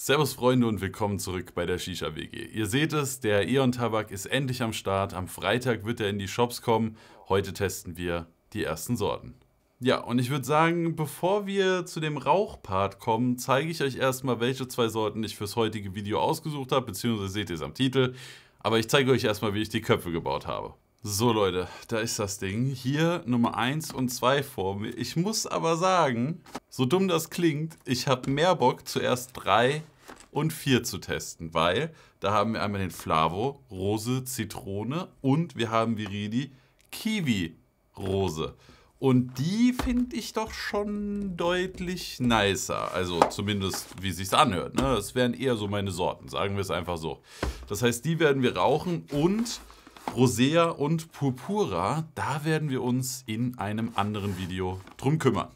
Servus Freunde und willkommen zurück bei der Shisha WG. Ihr seht es, der Eon Tabak ist endlich am Start. Am Freitag wird er in die Shops kommen. Heute testen wir die ersten Sorten. Ja, und ich würde sagen, bevor wir zu dem Rauchpart kommen, zeige ich euch erstmal, welche zwei Sorten ich fürs heutige Video ausgesucht habe, beziehungsweise seht ihr es am Titel. Aber ich zeige euch erstmal, wie ich die Köpfe gebaut habe. So Leute, da ist das Ding. Hier Nummer 1 und 2 vor mir. Ich muss aber sagen, so dumm das klingt, ich habe mehr Bock zuerst 3 und 4 zu testen, weil da haben wir einmal den Flavo, Rose, Zitrone und wir haben Viridi, Kiwi, Rose. Und die finde ich doch schon deutlich nicer. Also zumindest, wie sich's anhört. Ne? Das wären eher so meine Sorten, sagen wir es einfach so. Das heißt, die werden wir rauchen und Rosea und Purpura, da werden wir uns in einem anderen Video drum kümmern.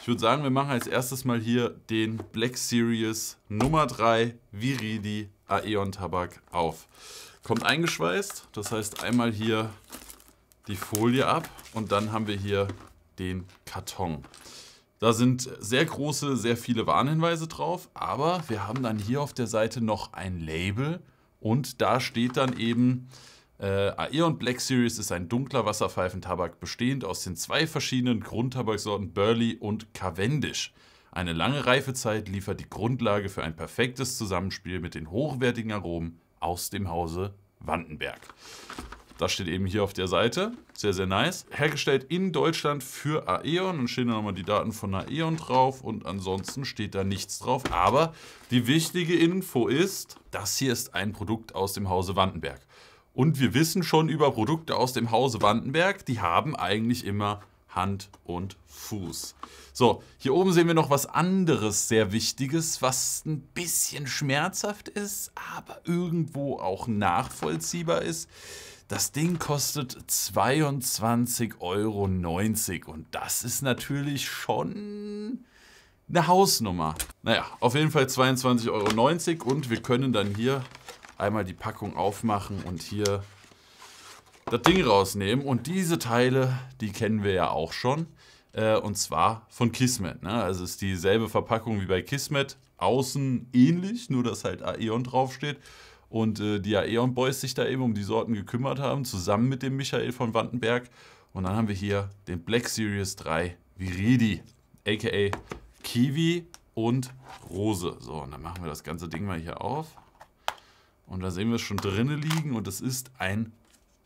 Ich würde sagen, wir machen als erstes mal hier den Black Series Nummer 3 Viridi Aeon Tabak auf. Kommt eingeschweißt, das heißt einmal hier die Folie ab und dann haben wir hier den Karton. Da sind sehr große, sehr viele Warnhinweise drauf, aber wir haben dann hier auf der Seite noch ein Label und da steht dann eben äh, Aeon Black Series ist ein dunkler Wasserpfeifentabak, bestehend aus den zwei verschiedenen Grundtabaksorten Burley und Cavendish. Eine lange Reifezeit liefert die Grundlage für ein perfektes Zusammenspiel mit den hochwertigen Aromen aus dem Hause Vandenberg. Das steht eben hier auf der Seite. Sehr, sehr nice. Hergestellt in Deutschland für Aeon. Dann stehen da nochmal die Daten von Aeon drauf. Und ansonsten steht da nichts drauf. Aber die wichtige Info ist, das hier ist ein Produkt aus dem Hause Vandenberg. Und wir wissen schon über Produkte aus dem Hause Wandenberg, die haben eigentlich immer Hand und Fuß. So, hier oben sehen wir noch was anderes sehr Wichtiges, was ein bisschen schmerzhaft ist, aber irgendwo auch nachvollziehbar ist. Das Ding kostet 22,90 Euro und das ist natürlich schon eine Hausnummer. Naja, auf jeden Fall 22,90 Euro und wir können dann hier einmal die Packung aufmachen und hier das Ding rausnehmen. Und diese Teile, die kennen wir ja auch schon. Äh, und zwar von Kismet. Ne? Also es ist dieselbe Verpackung wie bei Kismet. Außen ähnlich, nur dass halt Aeon draufsteht. Und äh, die Aeon Boys sich da eben um die Sorten gekümmert haben, zusammen mit dem Michael von Wandenberg. Und dann haben wir hier den Black Series 3 Viridi, aka Kiwi und Rose. So, und dann machen wir das ganze Ding mal hier auf. Und da sehen wir es schon drinnen liegen und es ist ein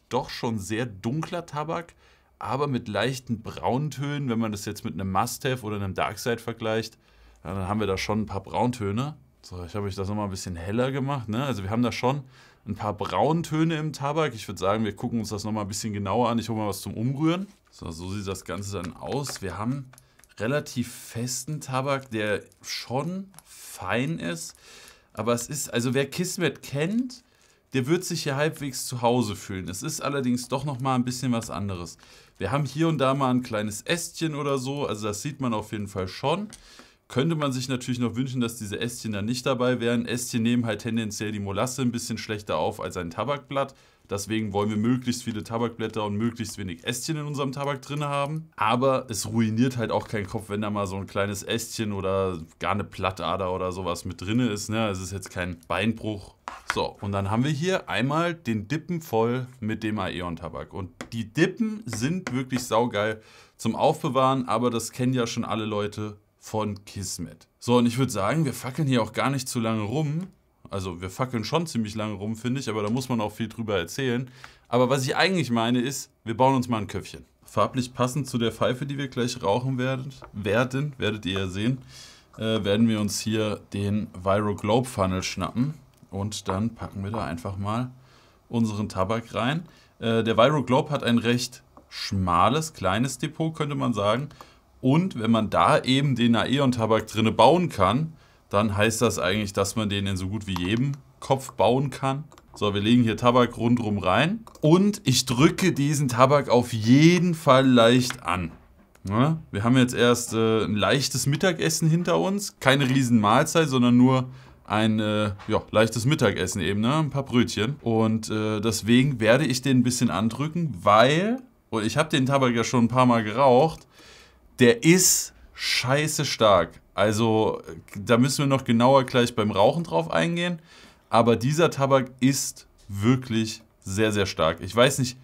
doch schon sehr dunkler Tabak, aber mit leichten Brauntönen. Wenn man das jetzt mit einem Must-Have oder einem Darkside vergleicht, ja, dann haben wir da schon ein paar Brauntöne. So, ich habe euch das nochmal ein bisschen heller gemacht. Ne? Also wir haben da schon ein paar Brauntöne im Tabak. Ich würde sagen, wir gucken uns das nochmal ein bisschen genauer an. Ich hole mal was zum Umrühren. So, so sieht das Ganze dann aus. Wir haben relativ festen Tabak, der schon fein ist. Aber es ist, also wer Kismet kennt, der wird sich hier halbwegs zu Hause fühlen. Es ist allerdings doch nochmal ein bisschen was anderes. Wir haben hier und da mal ein kleines Ästchen oder so, also das sieht man auf jeden Fall schon. Könnte man sich natürlich noch wünschen, dass diese Ästchen dann nicht dabei wären. Ästchen nehmen halt tendenziell die Molasse ein bisschen schlechter auf als ein Tabakblatt. Deswegen wollen wir möglichst viele Tabakblätter und möglichst wenig Ästchen in unserem Tabak drin haben. Aber es ruiniert halt auch keinen Kopf, wenn da mal so ein kleines Ästchen oder gar eine Plattader oder sowas mit drin ist. Ne? Also es ist jetzt kein Beinbruch so, und dann haben wir hier einmal den Dippen voll mit dem Aeon-Tabak. Und die Dippen sind wirklich saugeil zum Aufbewahren, aber das kennen ja schon alle Leute von Kismet. So, und ich würde sagen, wir fackeln hier auch gar nicht zu lange rum, also wir fackeln schon ziemlich lange rum, finde ich, aber da muss man auch viel drüber erzählen. Aber was ich eigentlich meine ist, wir bauen uns mal ein Köpfchen. Farblich passend zu der Pfeife, die wir gleich rauchen werden, werden werdet ihr ja sehen, äh, werden wir uns hier den Viro Globe Funnel schnappen. Und dann packen wir da einfach mal unseren Tabak rein. Äh, der Viro Globe hat ein recht schmales, kleines Depot, könnte man sagen. Und wenn man da eben den Aeon-Tabak drinne bauen kann, dann heißt das eigentlich, dass man den in so gut wie jedem Kopf bauen kann. So, wir legen hier Tabak rundrum rein. Und ich drücke diesen Tabak auf jeden Fall leicht an. Ja, ne? wir haben jetzt erst äh, ein leichtes Mittagessen hinter uns. Keine riesen Mahlzeit, sondern nur ein äh, ja, leichtes Mittagessen eben, ne? ein paar Brötchen. Und äh, deswegen werde ich den ein bisschen andrücken, weil, und ich habe den Tabak ja schon ein paar Mal geraucht, der ist scheiße stark. Also äh, da müssen wir noch genauer gleich beim Rauchen drauf eingehen. Aber dieser Tabak ist wirklich sehr, sehr stark. Ich weiß nicht,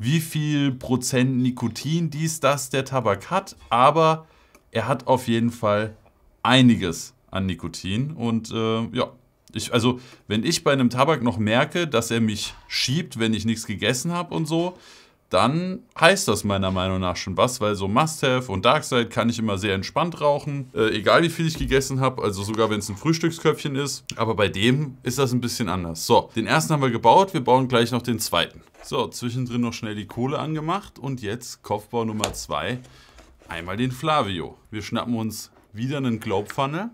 wie viel Prozent Nikotin dies, das der Tabak hat, aber er hat auf jeden Fall einiges an Nikotin. Und äh, ja, ich, also wenn ich bei einem Tabak noch merke, dass er mich schiebt, wenn ich nichts gegessen habe und so, dann heißt das meiner Meinung nach schon was, weil so Must-Have und Darkside kann ich immer sehr entspannt rauchen, äh, egal wie viel ich gegessen habe, also sogar wenn es ein Frühstücksköpfchen ist. Aber bei dem ist das ein bisschen anders. So, den ersten haben wir gebaut, wir bauen gleich noch den zweiten. So, zwischendrin noch schnell die Kohle angemacht und jetzt Kopfbau Nummer 2, einmal den Flavio. Wir schnappen uns wieder einen Glaubpfanne,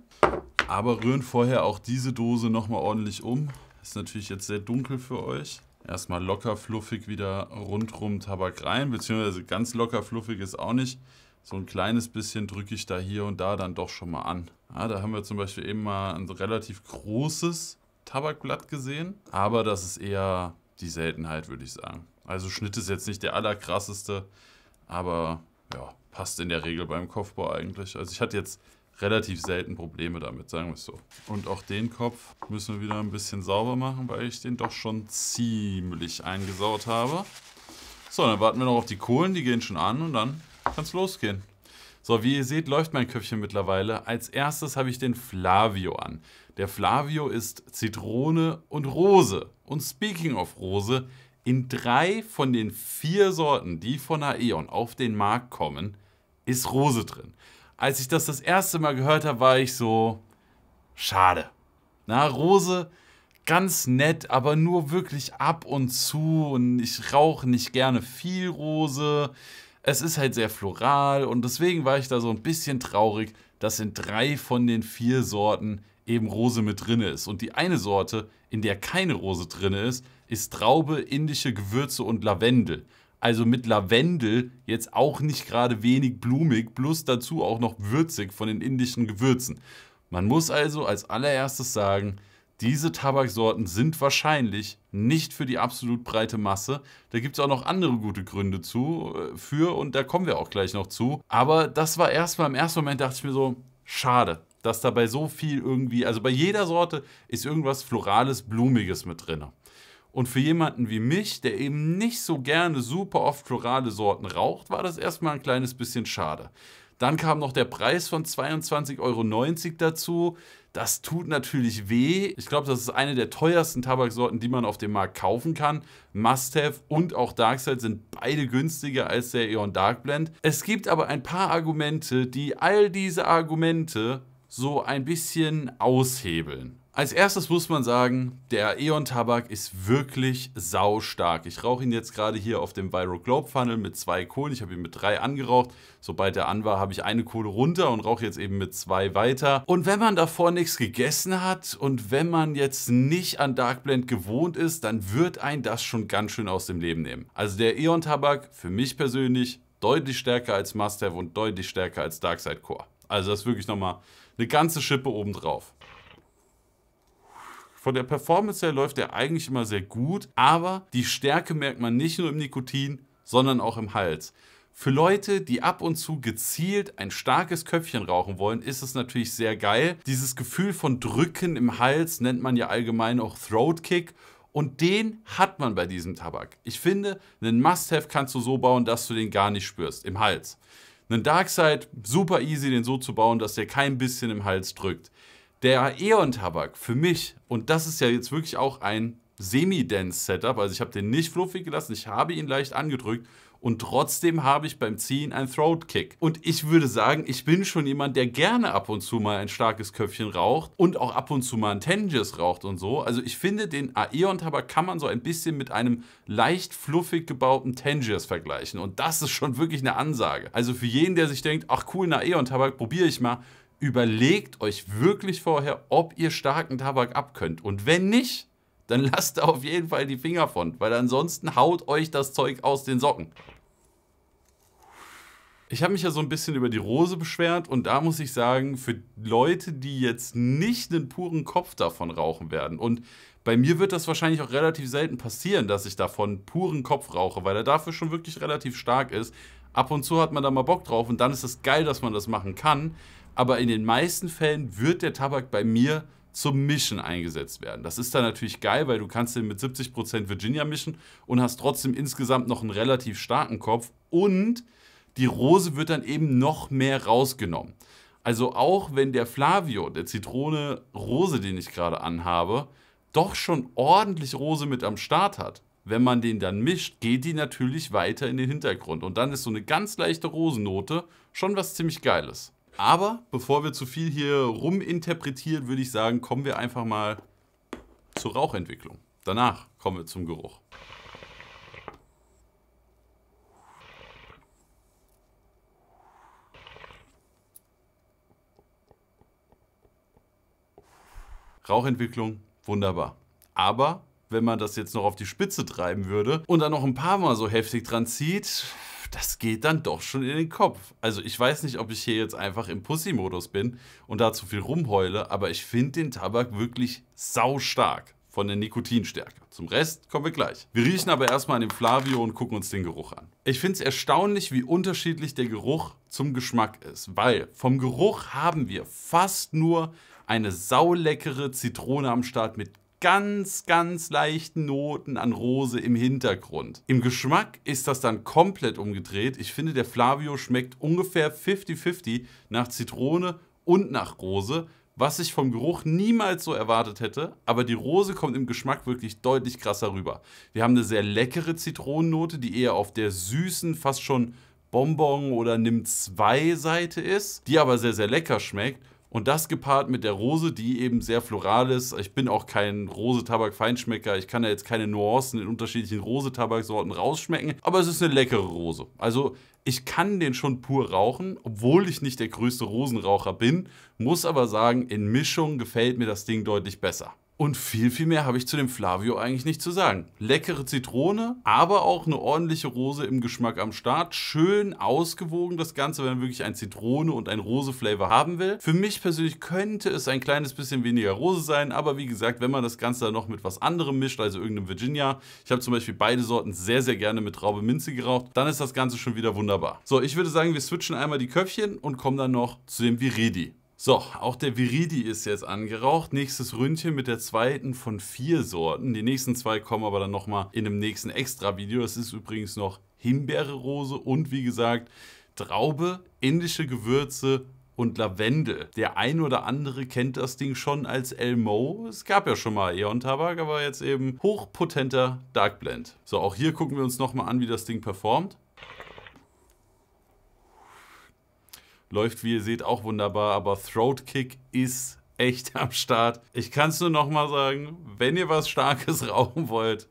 aber rühren vorher auch diese Dose nochmal ordentlich um. Ist natürlich jetzt sehr dunkel für euch erstmal locker fluffig wieder rundrum Tabak rein, beziehungsweise ganz locker fluffig ist auch nicht. So ein kleines bisschen drücke ich da hier und da dann doch schon mal an. Ja, da haben wir zum Beispiel eben mal ein relativ großes Tabakblatt gesehen, aber das ist eher die Seltenheit, würde ich sagen. Also Schnitt ist jetzt nicht der allerkrasseste, aber ja, passt in der Regel beim Kopfbau eigentlich. Also ich hatte jetzt relativ selten Probleme damit, sagen wir es so. Und auch den Kopf müssen wir wieder ein bisschen sauber machen, weil ich den doch schon ziemlich eingesaut habe. So, dann warten wir noch auf die Kohlen, die gehen schon an und dann kann es losgehen. So, wie ihr seht, läuft mein Köpfchen mittlerweile. Als erstes habe ich den Flavio an. Der Flavio ist Zitrone und Rose. Und speaking of Rose, in drei von den vier Sorten, die von Aeon auf den Markt kommen, ist Rose drin als ich das das erste Mal gehört habe, war ich so, schade. Na, Rose, ganz nett, aber nur wirklich ab und zu und ich rauche nicht gerne viel Rose. Es ist halt sehr floral und deswegen war ich da so ein bisschen traurig, dass in drei von den vier Sorten eben Rose mit drin ist. Und die eine Sorte, in der keine Rose drin ist, ist Traube, indische Gewürze und Lavendel also mit Lavendel jetzt auch nicht gerade wenig blumig, plus dazu auch noch würzig von den indischen Gewürzen. Man muss also als allererstes sagen, diese Tabaksorten sind wahrscheinlich nicht für die absolut breite Masse. Da gibt es auch noch andere gute Gründe zu, äh, für und da kommen wir auch gleich noch zu. Aber das war erstmal im ersten Moment dachte ich mir so, schade, dass dabei so viel irgendwie, also bei jeder Sorte ist irgendwas Florales, Blumiges mit drin. Und für jemanden wie mich, der eben nicht so gerne super oft florale Sorten raucht, war das erstmal ein kleines bisschen schade. Dann kam noch der Preis von 22,90 Euro dazu. Das tut natürlich weh. Ich glaube, das ist eine der teuersten Tabaksorten, die man auf dem Markt kaufen kann. Must-Have und auch Darkside sind beide günstiger als der Eon Dark Blend. Es gibt aber ein paar Argumente, die all diese Argumente so ein bisschen aushebeln. Als erstes muss man sagen, der Eon Tabak ist wirklich sau stark. Ich rauche ihn jetzt gerade hier auf dem Viral Globe Funnel mit zwei Kohlen. Ich habe ihn mit drei angeraucht. Sobald er an war, habe ich eine Kohle runter und rauche jetzt eben mit zwei weiter. Und wenn man davor nichts gegessen hat und wenn man jetzt nicht an Dark Blend gewohnt ist, dann wird ein das schon ganz schön aus dem Leben nehmen. Also der Eon Tabak für mich persönlich deutlich stärker als Must Have und deutlich stärker als Darkside Core. Also das ist wirklich nochmal eine ganze Schippe obendrauf. Von der Performance her läuft er eigentlich immer sehr gut, aber die Stärke merkt man nicht nur im Nikotin, sondern auch im Hals. Für Leute, die ab und zu gezielt ein starkes Köpfchen rauchen wollen, ist es natürlich sehr geil. Dieses Gefühl von Drücken im Hals nennt man ja allgemein auch Throat Kick. Und den hat man bei diesem Tabak. Ich finde, einen Must-Have kannst du so bauen, dass du den gar nicht spürst, im Hals. Einen Darkside, super easy, den so zu bauen, dass der kein bisschen im Hals drückt. Der Eon Tabak für mich, und das ist ja jetzt wirklich auch ein Semi-Dense-Setup, also ich habe den nicht fluffig gelassen, ich habe ihn leicht angedrückt und trotzdem habe ich beim Ziehen einen Throat Kick. Und ich würde sagen, ich bin schon jemand, der gerne ab und zu mal ein starkes Köpfchen raucht und auch ab und zu mal ein Tanges raucht und so. Also ich finde, den Aeon Tabak kann man so ein bisschen mit einem leicht fluffig gebauten Tanges vergleichen. Und das ist schon wirklich eine Ansage. Also für jeden, der sich denkt, ach cool, ein Aeon Tabak, probiere ich mal überlegt euch wirklich vorher, ob ihr starken Tabak abkönnt. Und wenn nicht, dann lasst da auf jeden Fall die Finger von, weil ansonsten haut euch das Zeug aus den Socken. Ich habe mich ja so ein bisschen über die Rose beschwert und da muss ich sagen, für Leute, die jetzt nicht einen puren Kopf davon rauchen werden und bei mir wird das wahrscheinlich auch relativ selten passieren, dass ich davon puren Kopf rauche, weil er dafür schon wirklich relativ stark ist. Ab und zu hat man da mal Bock drauf und dann ist es geil, dass man das machen kann. Aber in den meisten Fällen wird der Tabak bei mir zum Mischen eingesetzt werden. Das ist dann natürlich geil, weil du kannst den mit 70% Virginia mischen und hast trotzdem insgesamt noch einen relativ starken Kopf und die Rose wird dann eben noch mehr rausgenommen. Also auch wenn der Flavio, der Zitrone Rose, den ich gerade anhabe, doch schon ordentlich Rose mit am Start hat, wenn man den dann mischt, geht die natürlich weiter in den Hintergrund. Und dann ist so eine ganz leichte Rosennote schon was ziemlich Geiles. Aber bevor wir zu viel hier ruminterpretieren, würde ich sagen, kommen wir einfach mal zur Rauchentwicklung. Danach kommen wir zum Geruch. Rauchentwicklung Wunderbar. Aber wenn man das jetzt noch auf die Spitze treiben würde und dann noch ein paar Mal so heftig dran zieht, das geht dann doch schon in den Kopf. Also ich weiß nicht, ob ich hier jetzt einfach im Pussy-Modus bin und da zu viel rumheule, aber ich finde den Tabak wirklich sau stark von der Nikotinstärke. Zum Rest kommen wir gleich. Wir riechen aber erstmal an dem Flavio und gucken uns den Geruch an. Ich finde es erstaunlich, wie unterschiedlich der Geruch zum Geschmack ist, weil vom Geruch haben wir fast nur eine sauleckere Zitrone am Start mit ganz, ganz leichten Noten an Rose im Hintergrund. Im Geschmack ist das dann komplett umgedreht. Ich finde, der Flavio schmeckt ungefähr 50-50 nach Zitrone und nach Rose, was ich vom Geruch niemals so erwartet hätte, aber die Rose kommt im Geschmack wirklich deutlich krasser rüber. Wir haben eine sehr leckere Zitronennote, die eher auf der süßen, fast schon Bonbon oder Nimm 2 Seite ist, die aber sehr, sehr lecker schmeckt und das gepaart mit der Rose, die eben sehr floral ist. Ich bin auch kein rosetabak feinschmecker Ich kann ja jetzt keine Nuancen in unterschiedlichen Rosetabaksorten rausschmecken. Aber es ist eine leckere Rose. Also ich kann den schon pur rauchen, obwohl ich nicht der größte Rosenraucher bin. Muss aber sagen, in Mischung gefällt mir das Ding deutlich besser. Und viel, viel mehr habe ich zu dem Flavio eigentlich nicht zu sagen. Leckere Zitrone, aber auch eine ordentliche Rose im Geschmack am Start. Schön ausgewogen das Ganze, wenn man wirklich ein Zitrone und ein Rose-Flavor haben will. Für mich persönlich könnte es ein kleines bisschen weniger Rose sein, aber wie gesagt, wenn man das Ganze dann noch mit was anderem mischt, also irgendeinem Virginia, ich habe zum Beispiel beide Sorten sehr, sehr gerne mit Traube Minze geraucht, dann ist das Ganze schon wieder wunderbar. So, ich würde sagen, wir switchen einmal die Köpfchen und kommen dann noch zu dem Viridi. So, auch der Viridi ist jetzt angeraucht. Nächstes Ründchen mit der zweiten von vier Sorten. Die nächsten zwei kommen aber dann nochmal in einem nächsten Extra-Video. Das ist übrigens noch Himbeere, Rose und wie gesagt Traube, indische Gewürze und Lavendel. Der ein oder andere kennt das Ding schon als Elmo. Es gab ja schon mal Eon Tabak, aber jetzt eben hochpotenter Dark Blend. So, auch hier gucken wir uns nochmal an, wie das Ding performt. Läuft, wie ihr seht, auch wunderbar, aber Throat Kick ist echt am Start. Ich kann es nur nochmal sagen, wenn ihr was Starkes rauchen wollt,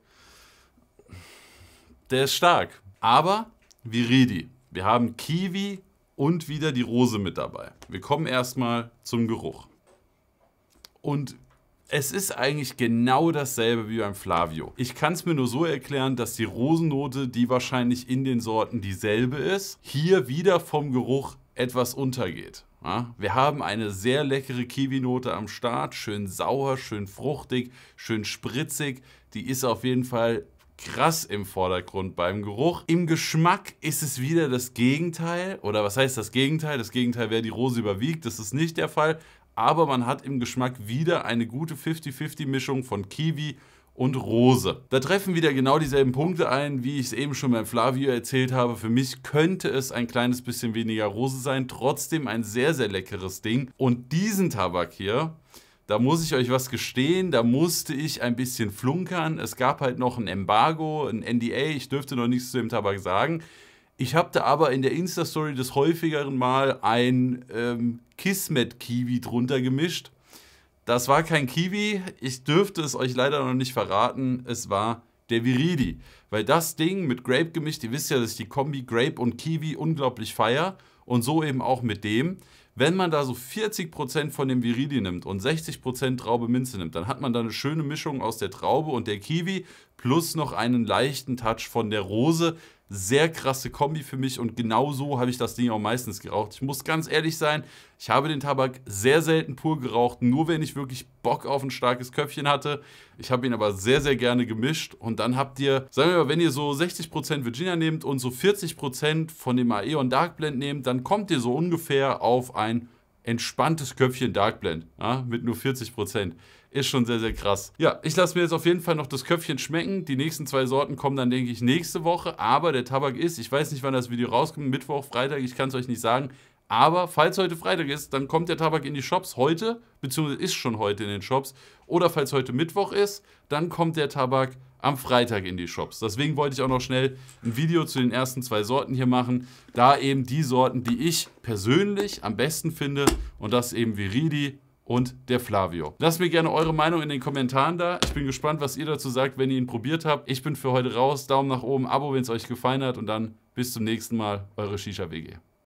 der ist stark. Aber Viridi. Wir haben Kiwi und wieder die Rose mit dabei. Wir kommen erstmal zum Geruch. Und es ist eigentlich genau dasselbe wie beim Flavio. Ich kann es mir nur so erklären, dass die Rosennote, die wahrscheinlich in den Sorten dieselbe ist, hier wieder vom Geruch etwas untergeht. Ja? Wir haben eine sehr leckere Kiwi-Note am Start, schön sauer, schön fruchtig, schön spritzig. Die ist auf jeden Fall krass im Vordergrund beim Geruch. Im Geschmack ist es wieder das Gegenteil. Oder was heißt das Gegenteil? Das Gegenteil wäre, die Rose überwiegt. Das ist nicht der Fall. Aber man hat im Geschmack wieder eine gute 50-50-Mischung von Kiwi und Rose. Da treffen wieder genau dieselben Punkte ein, wie ich es eben schon beim Flavio erzählt habe. Für mich könnte es ein kleines bisschen weniger Rose sein, trotzdem ein sehr, sehr leckeres Ding. Und diesen Tabak hier, da muss ich euch was gestehen, da musste ich ein bisschen flunkern. Es gab halt noch ein Embargo, ein NDA, ich dürfte noch nichts zu dem Tabak sagen. Ich habe da aber in der Insta-Story des häufigeren Mal ein ähm, Kismet-Kiwi drunter gemischt das war kein Kiwi. Ich dürfte es euch leider noch nicht verraten. Es war der Viridi. Weil das Ding mit Grape gemischt, ihr wisst ja, dass ich die Kombi Grape und Kiwi unglaublich feier. Und so eben auch mit dem. Wenn man da so 40% von dem Viridi nimmt und 60% Traube Minze nimmt, dann hat man da eine schöne Mischung aus der Traube und der Kiwi plus noch einen leichten Touch von der Rose sehr krasse Kombi für mich und genau so habe ich das Ding auch meistens geraucht. Ich muss ganz ehrlich sein, ich habe den Tabak sehr selten pur geraucht, nur wenn ich wirklich Bock auf ein starkes Köpfchen hatte. Ich habe ihn aber sehr, sehr gerne gemischt und dann habt ihr, sagen wir mal, wenn ihr so 60% Virginia nehmt und so 40% von dem Aeon Dark Blend nehmt, dann kommt ihr so ungefähr auf ein entspanntes Köpfchen Dark Blend ja, mit nur 40% ist schon sehr, sehr krass. Ja, ich lasse mir jetzt auf jeden Fall noch das Köpfchen schmecken. Die nächsten zwei Sorten kommen dann, denke ich, nächste Woche. Aber der Tabak ist, ich weiß nicht, wann das Video rauskommt, Mittwoch, Freitag, ich kann es euch nicht sagen. Aber falls heute Freitag ist, dann kommt der Tabak in die Shops heute, beziehungsweise ist schon heute in den Shops. Oder falls heute Mittwoch ist, dann kommt der Tabak am Freitag in die Shops. Deswegen wollte ich auch noch schnell ein Video zu den ersten zwei Sorten hier machen. Da eben die Sorten, die ich persönlich am besten finde. Und das eben Viridi und der Flavio. Lasst mir gerne eure Meinung in den Kommentaren da. Ich bin gespannt, was ihr dazu sagt, wenn ihr ihn probiert habt. Ich bin für heute raus. Daumen nach oben, Abo, wenn es euch gefallen hat und dann bis zum nächsten Mal, eure Shisha WG.